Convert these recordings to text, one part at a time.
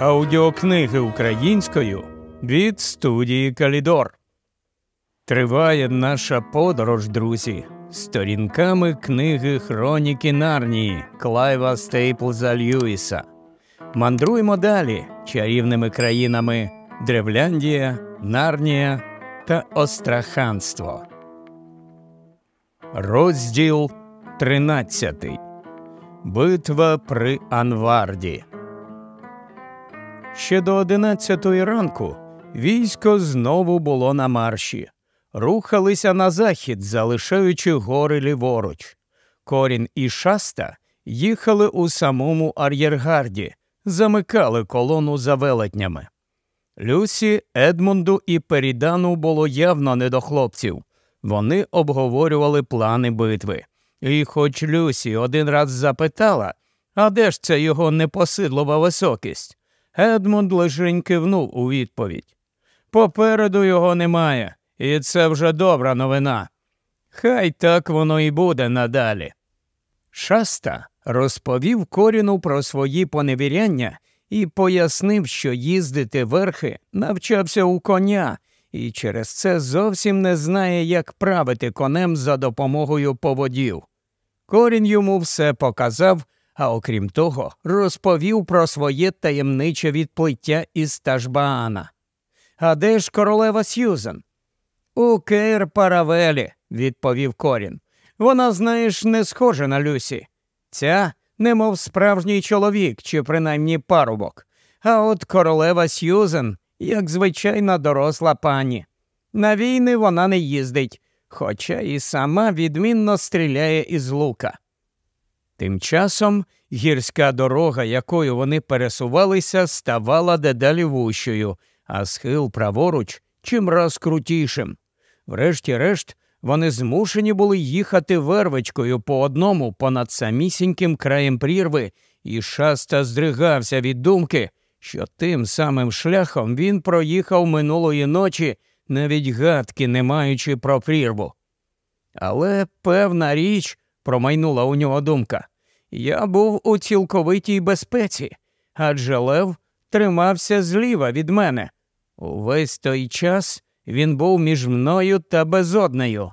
Аудіокниги українською від студії Калідор. Триває наша подорож, друзі, сторінками книги Хроніки Нарнії Клайва Стейплза Льюіса. Мандруємо далі чарівними країнами Древляндія, Нарнія та Остраханство. Розділ 13. Битва при Анварді. Ще до одинадцятої ранку військо знову було на марші, рухалися на захід, залишаючи гори ліворуч. Корін і шаста їхали у самому ар'єргарді, замикали колону за велетнями. Люсі, Едмунду і Перідану було явно не до хлопців. Вони обговорювали плани битви. І хоч Люсі один раз запитала, а де ж це його непосидлова високість? Едмунд лишень кивнув у відповідь. Попереду його немає, і це вже добра новина. Хай так воно і буде надалі. Шаста розповів коріну про свої поневіряння і пояснив, що їздити верхи навчався у коня, і через це зовсім не знає, як правити конем за допомогою поводів. Корін йому все показав, а окрім того, розповів про своє таємниче відплиття із Тажбаана. А де ж королева Сьюзен? У Кейр Паравелі, відповів Корін. Вона, знаєш, не схожа на Люсі. Ця, немов справжній чоловік чи принаймні парубок. А от королева Сьюзен, як звичайна доросла пані. На війни вона не їздить, хоча і сама відмінно стріляє із лука. Тим часом гірська дорога, якою вони пересувалися, ставала дедалі вущою, а схил праворуч чимраз крутішим. Врешті-решт, вони змушені були їхати вервичкою по одному понад самісіньким краєм прірви, і шаста здригався від думки, що тим самим шляхом він проїхав минулої ночі, навіть гадки не маючи про прірву. Але певна річ промайнула у нього думка. Я був у цілковитій безпеці, адже Лев тримався зліва від мене. Увесь той час він був між мною та безоднею.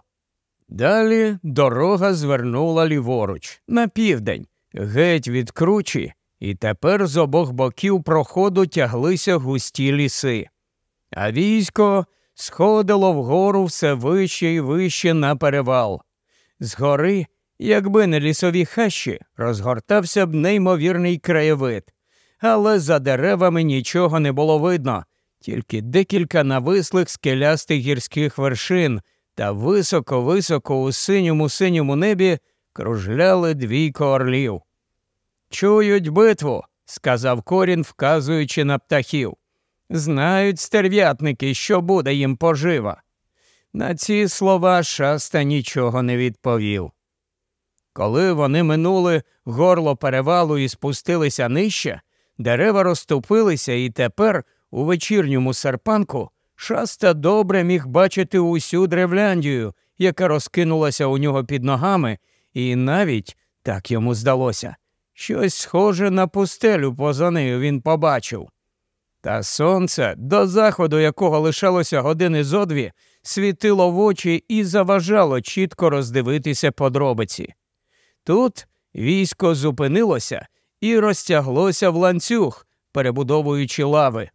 Далі дорога звернула ліворуч, на південь, геть від кручі, і тепер з обох боків проходу тяглися густі ліси. А військо сходило вгору все вище і вище на перевал. Згори Якби не лісові хащі, розгортався б неймовірний краєвид, але за деревами нічого не було видно, тільки декілька навислих скелястих гірських вершин та високо-високо у синьому синьому небі кружляли двійко орлів. Чують битву, сказав корін, вказуючи на птахів. Знають стерв'ятники, що буде їм пожива. На ці слова шаста нічого не відповів. Коли вони минули горло перевалу і спустилися нижче, дерева розступилися, і тепер у вечірньому серпанку шаста добре міг бачити усю древляндію, яка розкинулася у нього під ногами, і навіть так йому здалося. Щось схоже на пустелю поза нею він побачив. Та сонце, до заходу якого лишалося години зо дві, світило в очі і заважало чітко роздивитися подробиці. Тут військо зупинилося і розтяглося в ланцюг, перебудовуючи лави.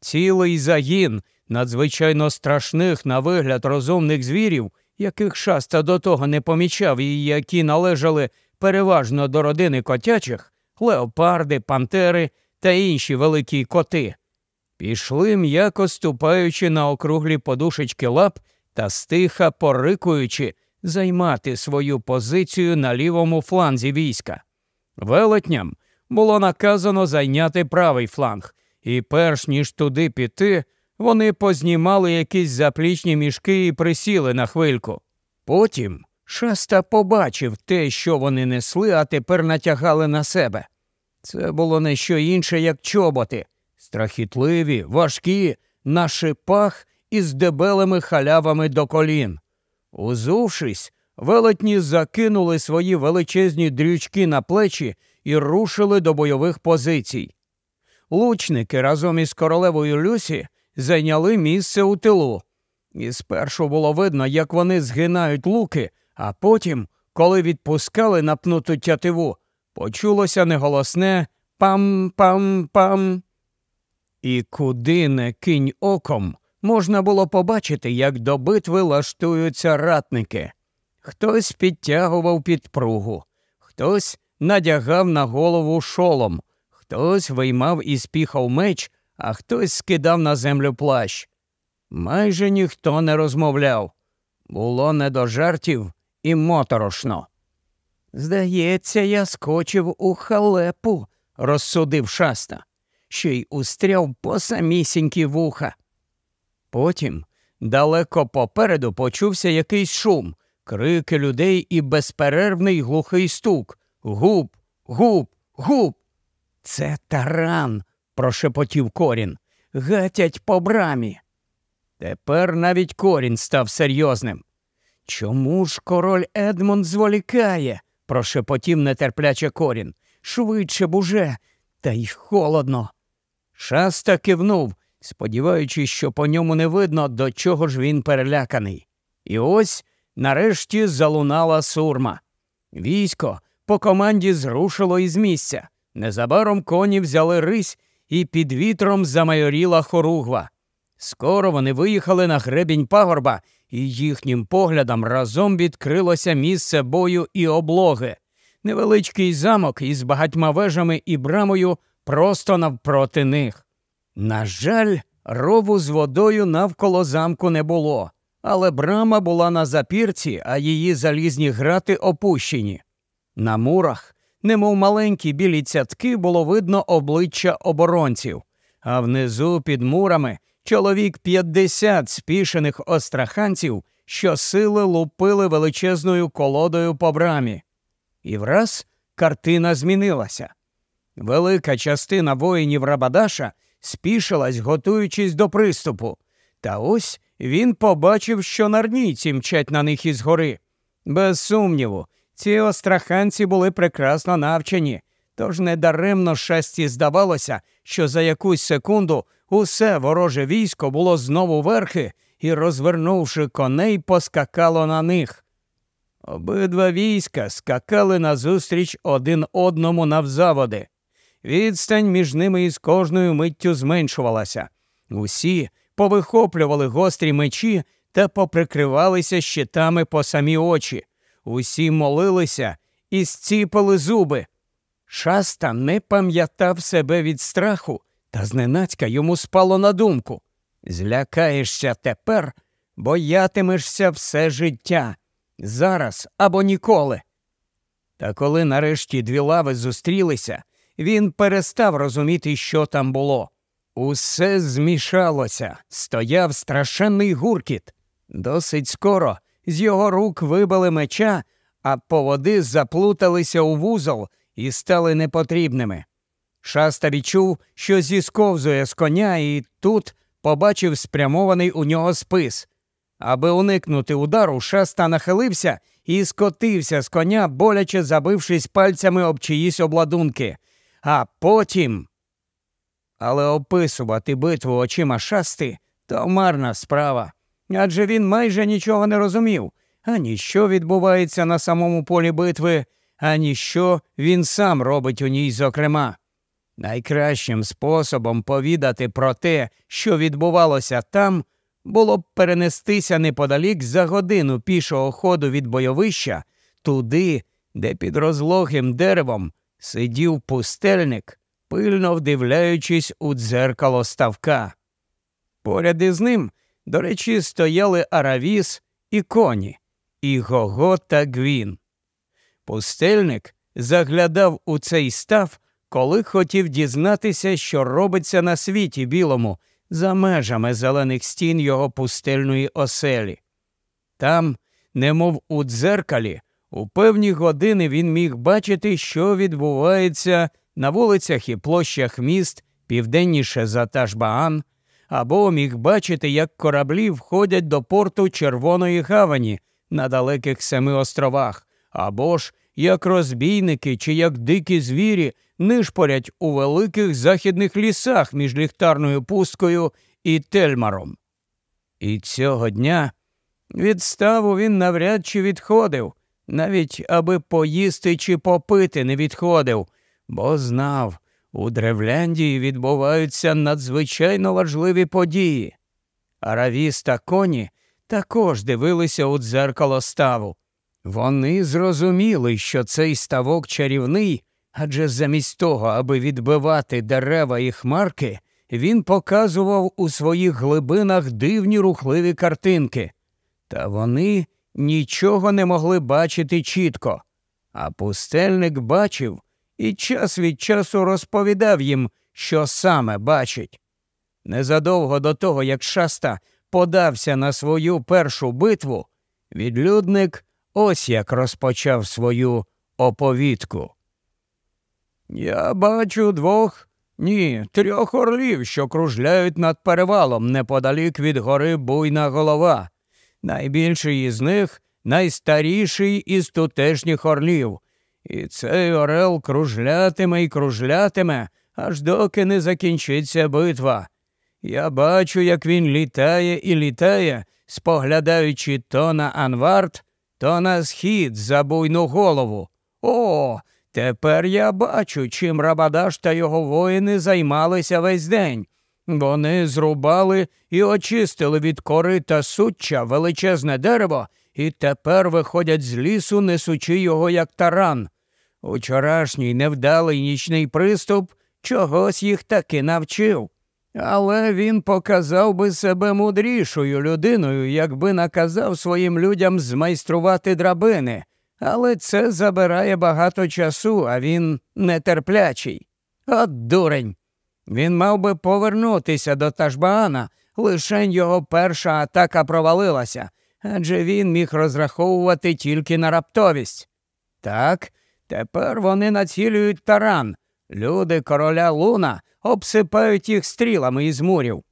Цілий загін надзвичайно страшних на вигляд розумних звірів, яких шаста до того не помічав і які належали переважно до родини котячих, леопарди, пантери та інші великі коти. Пішли м'яко ступаючи на округлі подушечки лап та стиха порикуючи, займати свою позицію на лівому фланзі війська. Велетням було наказано зайняти правий фланг, і перш ніж туди піти, вони познімали якісь заплічні мішки і присіли на хвильку. Потім шаста побачив те, що вони несли, а тепер натягали на себе. Це було не що інше, як чоботи, страхітливі, важкі, на шипах із дебелими халявами до колін. Узувшись, велетні закинули свої величезні дрючки на плечі і рушили до бойових позицій. Лучники разом із королевою Люсі зайняли місце у тилу. І спершу було видно, як вони згинають луки, а потім, коли відпускали напнуту тятиву, почулося неголосне пам-пам-пам. І куди не кинь оком, можна було побачити, як до битви лаштуються ратники. Хтось підтягував підпругу, хтось надягав на голову шолом, хтось виймав і спіхав меч, а хтось скидав на землю плащ. Майже ніхто не розмовляв. Було не до жартів і моторошно. Здається, я скочив у халепу, розсудив шаста, ще й устряв по самісінькі вуха. Потім далеко попереду почувся якийсь шум, крики людей і безперервний глухий стук. Губ, губ, губ. Це таран, прошепотів корін. Гатять по брамі. Тепер навіть корін став серйозним. Чому ж король Едмунд зволікає? прошепотів нетерпляче корін. Швидше б уже, та й холодно. Шаста кивнув, сподіваючись, що по ньому не видно, до чого ж він переляканий. І ось нарешті залунала сурма. Військо по команді зрушило із місця. Незабаром коні взяли рись і під вітром замайоріла хоругва. Скоро вони виїхали на гребінь пагорба, і їхнім поглядом разом відкрилося місце бою і облоги. Невеличкий замок із багатьма вежами і брамою просто навпроти них. На жаль, рову з водою навколо замку не було, але брама була на запірці, а її залізні грати опущені. На мурах, немов маленькі білі цятки, було видно обличчя оборонців, а внизу під мурами чоловік 50 спішених остраханців щосили лупили величезною колодою по брамі. І враз картина змінилася. Велика частина воїнів Рабадаша спішилась, готуючись до приступу. Та ось він побачив, що нарнійці мчать на них із гори. Без сумніву, ці остраханці були прекрасно навчені, тож недаремно шасті здавалося, що за якусь секунду усе вороже військо було знову верхи і, розвернувши коней, поскакало на них. Обидва війська скакали назустріч один одному навзаводи. Відстань між ними із кожною миттю зменшувалася. Усі повихоплювали гострі мечі та поприкривалися щитами по самі очі. Усі молилися і зціпали зуби. Шаста не пам'ятав себе від страху, та зненацька йому спало на думку. Злякаєшся тепер, боятимешся все життя зараз або ніколи. Та коли нарешті дві лави зустрілися, він перестав розуміти, що там було. Усе змішалося, стояв страшенний гуркіт. Досить скоро з його рук вибили меча, а поводи заплуталися у вузол і стали непотрібними. Шаста відчув, що зісковзує з коня, і тут побачив спрямований у нього спис. Аби уникнути удару, шаста нахилився і скотився з коня, боляче забившись пальцями об чиїсь обладунки а потім. Але описувати битву очима шасти то марна справа. Адже він майже нічого не розумів, ані що відбувається на самому полі битви, ані що він сам робить у ній, зокрема. Найкращим способом повідати про те, що відбувалося там, було б перенестися неподалік за годину пішого ходу від бойовища туди, де під розлогим деревом сидів пустельник, пильно вдивляючись у дзеркало ставка. Поряд із ним, до речі, стояли Аравіс і коні, і Гого та Гвін. Пустельник заглядав у цей став, коли хотів дізнатися, що робиться на світі білому, за межами зелених стін його пустельної оселі. Там, немов у дзеркалі, у певні години він міг бачити, що відбувається на вулицях і площах міст південніше за Ташбаан, або міг бачити, як кораблі входять до порту Червоної гавані на далеких семи островах, або ж як розбійники чи як дикі звірі нишпорять у великих західних лісах між ліхтарною пусткою і тельмаром. І цього дня відставу він навряд чи відходив навіть аби поїсти чи попити не відходив, бо знав, у Древляндії відбуваються надзвичайно важливі події. Аравіс та коні також дивилися у дзеркало ставу. Вони зрозуміли, що цей ставок чарівний, адже замість того, аби відбивати дерева і хмарки, він показував у своїх глибинах дивні рухливі картинки. Та вони нічого не могли бачити чітко, а пустельник бачив і час від часу розповідав їм, що саме бачить. Незадовго до того, як шаста подався на свою першу битву, відлюдник ось як розпочав свою оповідку. Я бачу двох, ні, трьох орлів, що кружляють над перевалом неподалік від гори буйна голова. Найбільший із них найстаріший із тутешніх орлів, і цей орел кружлятиме і кружлятиме, аж доки не закінчиться битва. Я бачу, як він літає і літає, споглядаючи то на анварт, то на схід за буйну голову. О, тепер я бачу, чим Рабадаш та його воїни займалися весь день. Вони зрубали і очистили від кори та суччя величезне дерево і тепер виходять з лісу, несучи його як таран. Учорашній невдалий нічний приступ чогось їх таки навчив. Але він показав би себе мудрішою людиною, якби наказав своїм людям змайструвати драбини. Але це забирає багато часу, а він нетерплячий. От дурень. Він мав би повернутися до Ташбаана, лишень його перша атака провалилася, адже він міг розраховувати тільки на раптовість. Так, тепер вони націлюють таран. Люди короля Луна обсипають їх стрілами із мурів.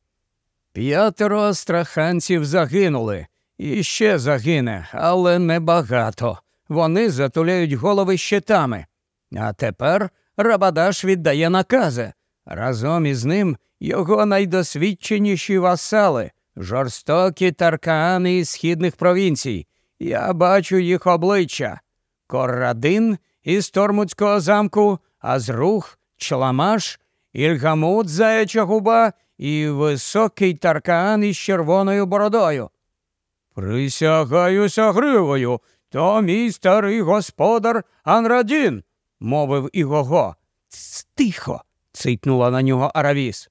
П'ятеро страханців загинули, і ще загине, але небагато. Вони затуляють голови щитами. А тепер Рабадаш віддає накази. Разом із ним його найдосвідченіші васали, жорстокі таркани із східних провінцій. Я бачу їх обличчя корадин із Тормуцького замку, Азрух, Чламаш, Ільгамут Заяча губа і високий таркан із червоною бородою. Присягаюся гривою, то мій старий господар Анрадін, мовив Ігого. Тихо цитнула на нього Аравіс.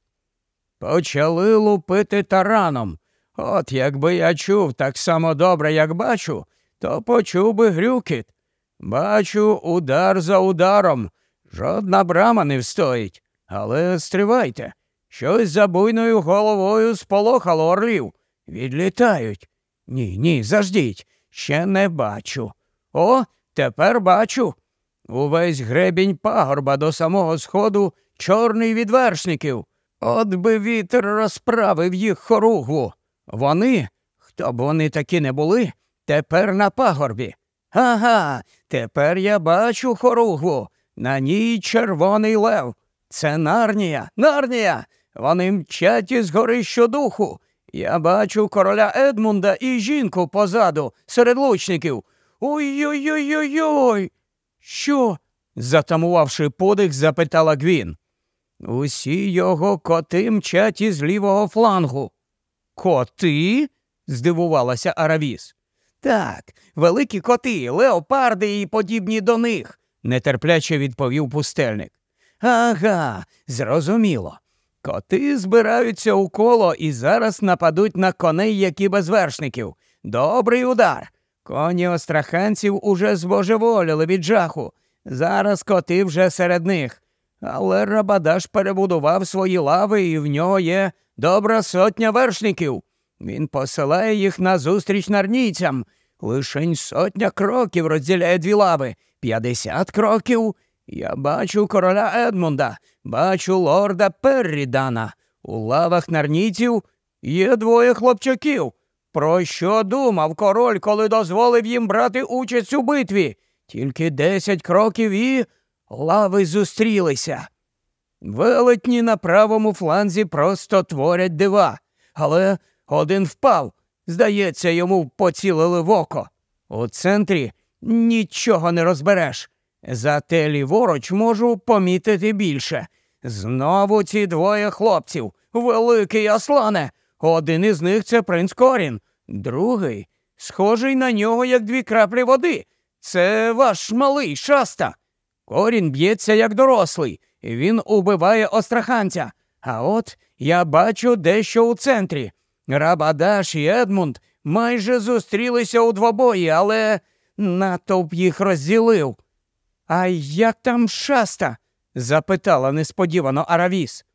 Почали лупити тараном. От якби я чув так само добре, як бачу, то почув би грюкіт. Бачу удар за ударом. Жодна брама не встоїть. Але стривайте, щось за буйною головою сполохало орлів. Відлітають. Ні, ні, заждіть. Ще не бачу. О, тепер бачу. Увесь гребінь пагорба до самого сходу чорний від вершників. От би вітер розправив їх хоругву. Вони, хто б вони такі не були, тепер на пагорбі. Ага, тепер я бачу хоругву. На ній червоний лев. Це нарнія, нарнія. Вони мчать із гори щодуху. Я бачу короля Едмунда і жінку позаду, серед лучників. Ой-ой-ой. ой Що? затамувавши подих, запитала Гвін. Усі його коти мчать із лівого флангу. Коти? здивувалася Аравіс. Так, великі коти, леопарди і подібні до них, нетерпляче відповів пустельник. Ага, зрозуміло. Коти збираються у коло і зараз нападуть на коней, які без вершників. Добрий удар. Коні остраханців уже збожеволіли від жаху. Зараз коти вже серед них. Але Рабадаш перебудував свої лави, і в нього є добра сотня вершників. Він посилає їх назустріч нарнійцям. Лишень сотня кроків розділяє дві лави, п'ятдесят кроків. Я бачу короля Едмунда, бачу лорда Перрідана. У лавах нарнійців є двоє хлопчаків. Про що думав король, коли дозволив їм брати участь у битві? Тільки десять кроків і лави зустрілися. Велетні на правому фланзі просто творять дива, але один впав. Здається, йому поцілили в око. У центрі нічого не розбереш. Зате ліворуч можу помітити більше. Знову ці двоє хлопців, великий Аслане. Один із них це принц Корін, другий схожий на нього, як дві краплі води. Це ваш малий шаста. Корінь б'ється як дорослий, і він убиває остраханця. А от я бачу дещо у центрі. Рабадаш і Едмунд майже зустрілися у двобої, але натовп їх розділив. А як там шаста? запитала несподівано Аравіс.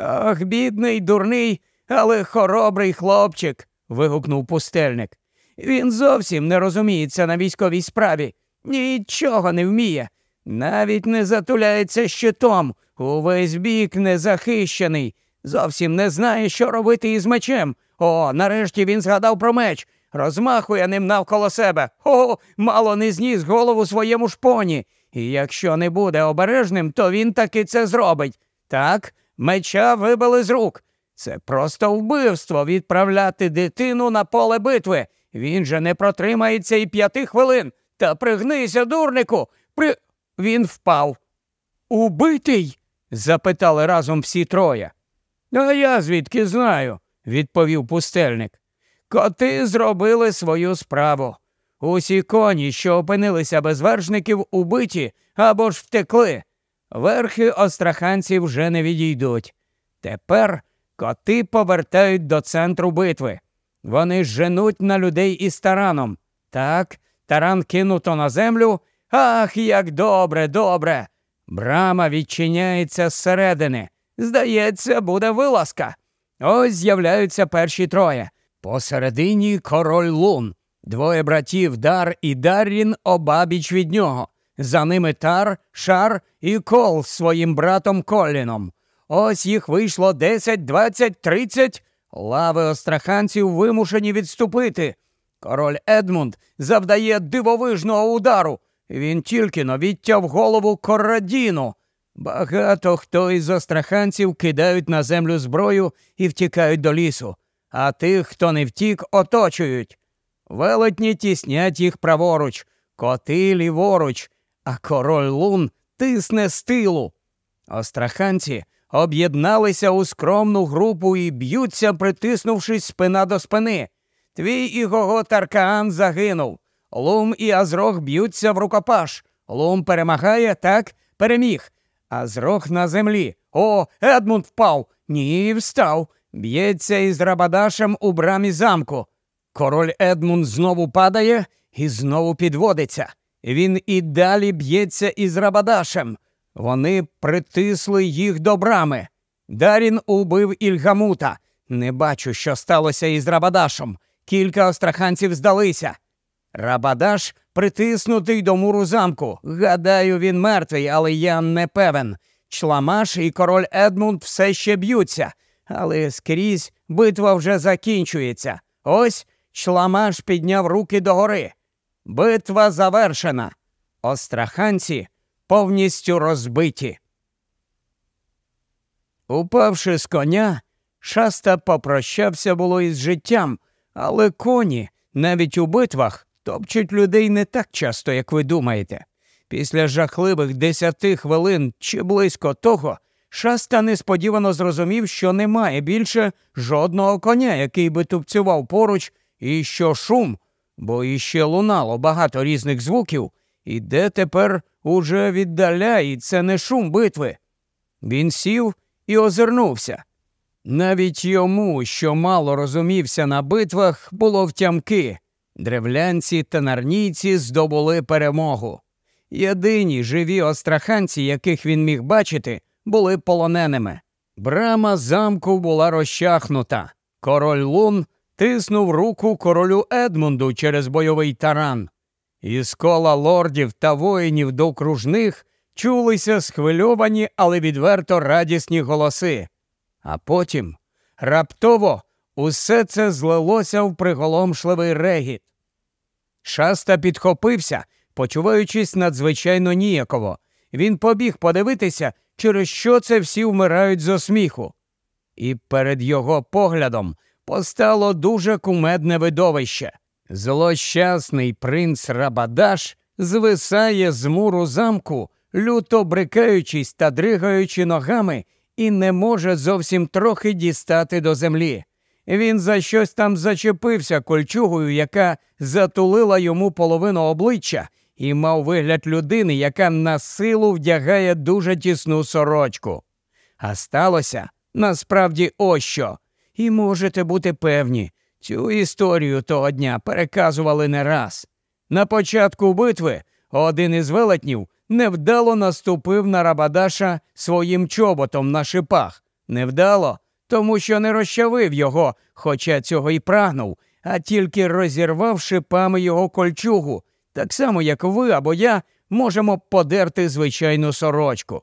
Ах, бідний, дурний, але хоробрий хлопчик. вигукнув пустельник. Він зовсім не розуміється на військовій справі, нічого не вміє. Навіть не затуляється щитом, увесь бік незахищений. Зовсім не знає, що робити із мечем. О, нарешті він згадав про меч, розмахує ним навколо себе. О, мало не зніс голову своєму шпоні. І якщо не буде обережним, то він таки це зробить. Так, меча вибили з рук. Це просто вбивство відправляти дитину на поле битви. Він же не протримається і п'яти хвилин. Та пригнися, дурнику. При. Він впав. Убитий? запитали разом всі троє. «Ну, а я звідки знаю, відповів пустельник. Коти зробили свою справу. Усі коні, що опинилися без вершників, убиті або ж втекли. Верхи остраханці вже не відійдуть. Тепер коти повертають до центру битви. Вони женуть на людей із тараном. Так, таран кинуто на землю, Ах, як добре, добре! Брама відчиняється зсередини. Здається, буде вилазка. Ось з'являються перші троє. Посередині король лун, двоє братів Дар і Даррін обабіч від нього. За ними тар, шар і кол з своїм братом Коліном. Ось їх вийшло 10, 20, 30. Лави остраханців вимушені відступити. Король Едмунд завдає дивовижного удару. Він тільки но відтяв голову Корадіну. Багато хто із астраханців кидають на землю зброю і втікають до лісу, а тих, хто не втік, оточують. Велетні тіснять їх праворуч, коти ліворуч, а король лун тисне з тилу. Остраханці об'єдналися у скромну групу і б'ються, притиснувшись спина до спини. Твій і Гого Таркаан загинув. Лум і Азрох б'ються в рукопаш. Лум перемагає, так, переміг. Азрох на землі. О, Едмунд впав. Ні, встав. Б'ється із Рабадашем у брамі замку. Король Едмунд знову падає і знову підводиться. Він і далі б'ється із Рабадашем. Вони притисли їх до брами. Дарін убив Ільгамута. Не бачу, що сталося із Рабадашем. Кілька остраханців здалися. Рабадаш притиснутий до муру замку. Гадаю, він мертвий, але я не певен. Чламаш і король Едмунд все ще б'ються, але скрізь битва вже закінчується. Ось чламаш підняв руки догори. Битва завершена. Остраханці повністю розбиті. Упавши з коня, шаста попрощався було із життям, але коні навіть у битвах Топчуть людей не так часто, як ви думаєте. Після жахливих десяти хвилин чи близько того, шаста несподівано зрозумів, що немає більше жодного коня, який би тупцював поруч, і що шум, бо іще лунало багато різних звуків, іде тепер уже віддаля, і це не шум битви. Він сів і озирнувся. Навіть йому, що мало розумівся на битвах, було втямки. Древлянці та нарнійці здобули перемогу. Єдині живі остраханці, яких він міг бачити, були полоненими. Брама замку була розчахнута. Король Лун тиснув руку королю Едмунду через бойовий таран. Із кола лордів та воїнів до кружних чулися схвильовані, але відверто радісні голоси. А потім раптово Усе це злилося в приголомшливий регіт. Шаста підхопився, почуваючись надзвичайно ніяково. Він побіг подивитися, через що це всі вмирають зо сміху. І перед його поглядом постало дуже кумедне видовище. Злощасний принц Рабадаш звисає з муру замку, люто брикаючись та дригаючи ногами, і не може зовсім трохи дістати до землі. Він за щось там зачепився кольчугою, яка затулила йому половину обличчя, і мав вигляд людини, яка на силу вдягає дуже тісну сорочку. А сталося насправді ось що. І можете бути певні, цю історію того дня переказували не раз. На початку битви один із велетнів невдало наступив на Рабадаша своїм чоботом на шипах. Невдало тому що не розчавив його, хоча цього і прагнув, а тільки розірвав шипами його кольчугу, так само як ви або я можемо подерти звичайну сорочку.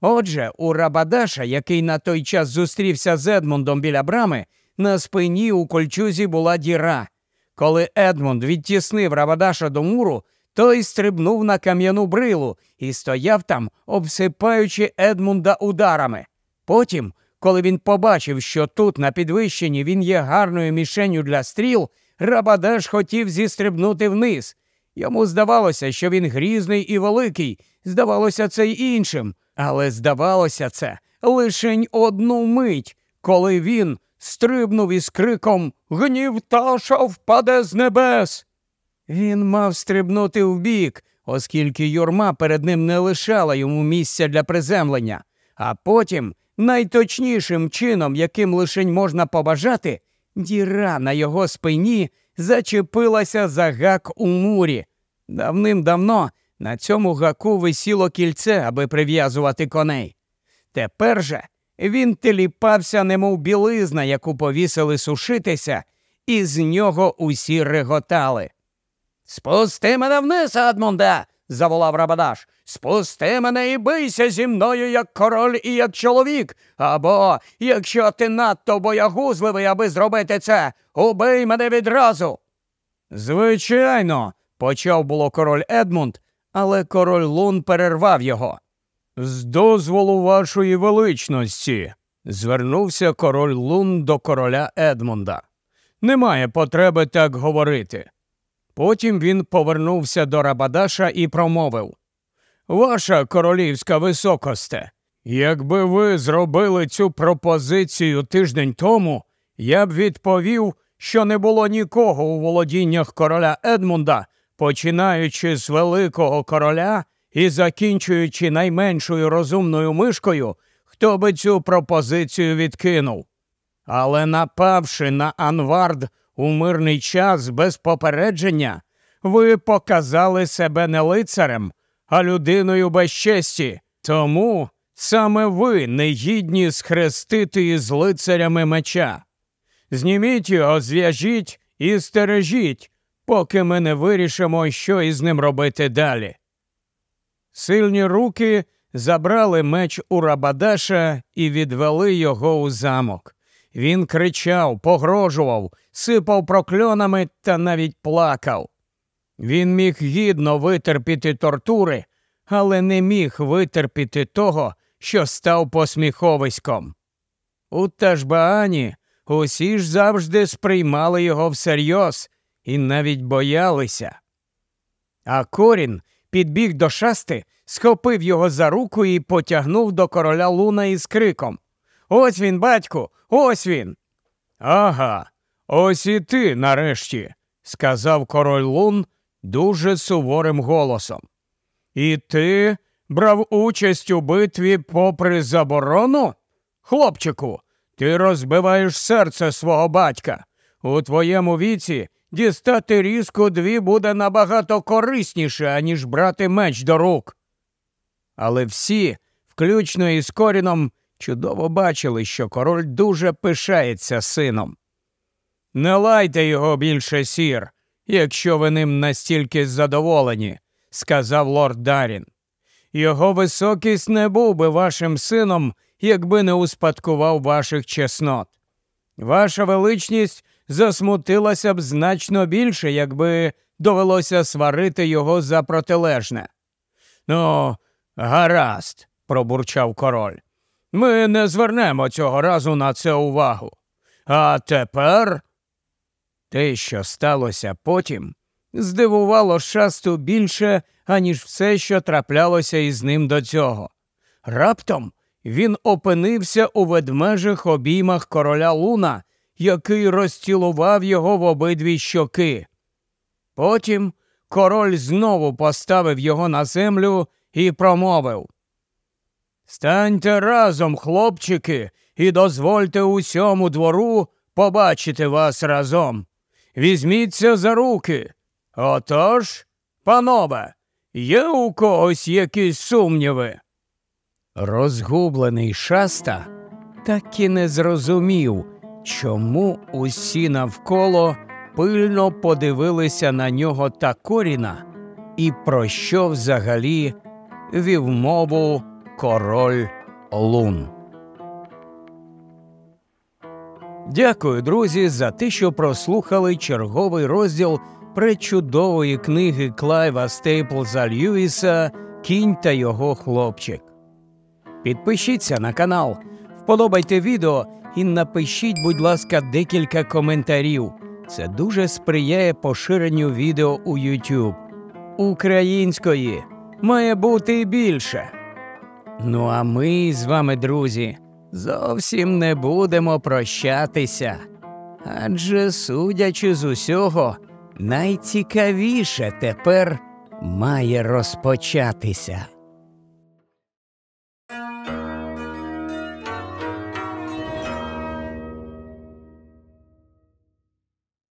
Отже, у Рабадаша, який на той час зустрівся з Едмундом біля брами, на спині у кольчузі була діра. Коли Едмунд відтіснив Рабадаша до муру, той стрибнув на кам'яну брилу і стояв там, обсипаючи Едмунда ударами. Потім коли він побачив, що тут, на підвищенні, він є гарною мішенью для стріл, Рабадеш хотів зістрибнути вниз. Йому здавалося, що він грізний і великий, здавалося, це й іншим, але здавалося це лишень одну мить, коли він стрибнув із криком Гнів таша впаде з небес. Він мав стрибнути вбік, оскільки юрма перед ним не лишала йому місця для приземлення а потім найточнішим чином, яким лишень можна побажати, діра на його спині зачепилася за гак у мурі. Давним-давно на цьому гаку висіло кільце, аби прив'язувати коней. Тепер же він теліпався, немов білизна, яку повісили сушитися, і з нього усі реготали. Спусти мене вниз, Адмунда! заволав Рабадаш. Спусти мене і бийся зі мною, як король і як чоловік. Або, якщо ти надто боягузливий, аби зробити це, убий мене відразу. Звичайно, почав було король Едмунд, але король Лун перервав його. З дозволу вашої величності, звернувся король Лун до короля Едмунда. Немає потреби так говорити. Потім він повернувся до Рабадаша і промовив Ваша королівська високосте, якби ви зробили цю пропозицію тиждень тому, я б відповів, що не було нікого у володіннях короля Едмунда, починаючи з великого короля і закінчуючи найменшою розумною мишкою, хто би цю пропозицію відкинув. Але напавши на Анвард у мирний час без попередження ви показали себе не лицарем, а людиною без честі. Тому саме ви не гідні схрестити із лицарями меча. Зніміть його, зв'яжіть і стережіть, поки ми не вирішимо, що із ним робити далі. Сильні руки забрали меч у Рабадаша і відвели його у замок. Він кричав, погрожував, сипав прокльонами та навіть плакав. Він міг гідно витерпіти тортури, але не міг витерпіти того, що став посміховиськом. У Тажбаані усі ж завжди сприймали його всерйоз і навіть боялися. А корін підбіг до шасти, схопив його за руку і потягнув до короля луна із криком Ось він, батьку, ось він. Ага, ось і ти нарешті, сказав король Лун дуже суворим голосом. І ти брав участь у битві попри заборону? Хлопчику, ти розбиваєш серце свого батька. У твоєму віці дістати різку дві буде набагато корисніше, аніж брати меч до рук. Але всі, включно із коріном, чудово бачили, що король дуже пишається сином. Не лайте його більше сір, якщо ви ним настільки задоволені, сказав лорд Дарін. Його високість не був би вашим сином, якби не успадкував ваших чеснот. Ваша величність засмутилася б значно більше, якби довелося сварити його за протилежне. Ну, гаразд, пробурчав король. Ми не звернемо цього разу на це увагу. А тепер те, що сталося потім, здивувало шасту більше, аніж все, що траплялося із ним до цього. Раптом він опинився у ведмежих обіймах короля Луна, який розцілував його в обидві щоки. Потім король знову поставив його на землю і промовив Станьте разом, хлопчики, і дозвольте усьому двору побачити вас разом. Візьміться за руки. Отож, панове, є у когось якісь сумніви? Розгублений шаста так і не зрозумів, чому усі навколо пильно подивилися на нього та коріна і про що взагалі вів мову Король Лун. Дякую, друзі, за те, що прослухали черговий розділ пречудової книги Клайва Стейплза Льюіса Кінь та його хлопчик. Підпишіться на канал, вподобайте відео і напишіть, будь ласка, декілька коментарів. Це дуже сприяє поширенню відео у YouTube. Української має бути більше. Ну а ми з вами, друзі, зовсім не будемо прощатися. Адже, судячи з усього, найцікавіше тепер має розпочатися.